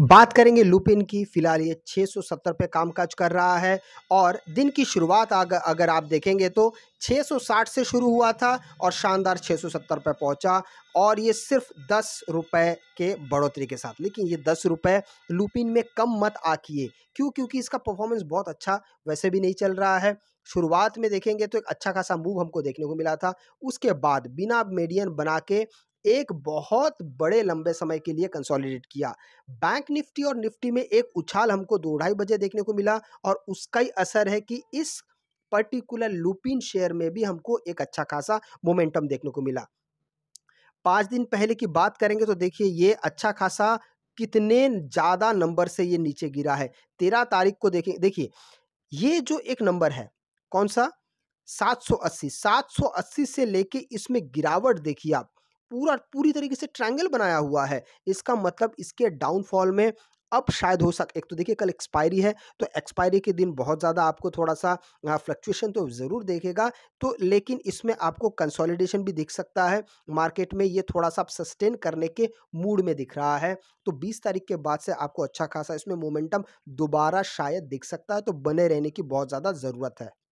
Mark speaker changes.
Speaker 1: बात करेंगे लुपिन की फिलहाल ये 670 पे कामकाज कर रहा है और दिन की शुरुआत अगर आप देखेंगे तो 660 से शुरू हुआ था और शानदार 670 पे पहुंचा और ये सिर्फ दस रुपये के बढ़ोतरी के साथ लेकिन ये दस रुपये लुपिन में कम मत आकीये क्यों क्योंकि इसका परफॉर्मेंस बहुत अच्छा वैसे भी नहीं चल रहा है शुरुआत में देखेंगे तो एक अच्छा खासा मूव हमको देखने को मिला था उसके बाद बिना मेडियन बना के एक बहुत बड़े लंबे समय के लिए कंसोलिडेट किया बैंक निफ्टी और निफ्टी में एक उछाल हमको दो ढाई बजे देखने को मिला और उसका ही असर है कि इस पर्टिकुलर लुपिन शेयर में भी हमको एक अच्छा खासा मोमेंटम देखने को मिला पांच दिन पहले की बात करेंगे तो देखिए ये अच्छा खासा कितने ज़्यादा नंबर से ये नीचे गिरा है तेरह तारीख को देखें देखिए ये जो एक नंबर है कौन सा 780 780 से लेके इसमें गिरावट देखिए आप पूरा पूरी तरीके से ट्रायंगल बनाया हुआ है इसका मतलब इसके डाउनफॉल में अब शायद हो सक एक तो देखिए कल एक्सपायरी है तो एक्सपायरी के दिन बहुत ज़्यादा आपको थोड़ा सा फ्लक्चुएशन तो ज़रूर देखेगा तो लेकिन इसमें आपको कंसोलिडेशन भी दिख सकता है मार्केट में ये थोड़ा सा सस्टेन करने के मूड में दिख रहा है तो 20 तारीख के बाद से आपको अच्छा खासा इसमें मोमेंटम दोबारा शायद दिख सकता है तो बने रहने की बहुत ज़्यादा ज़रूरत है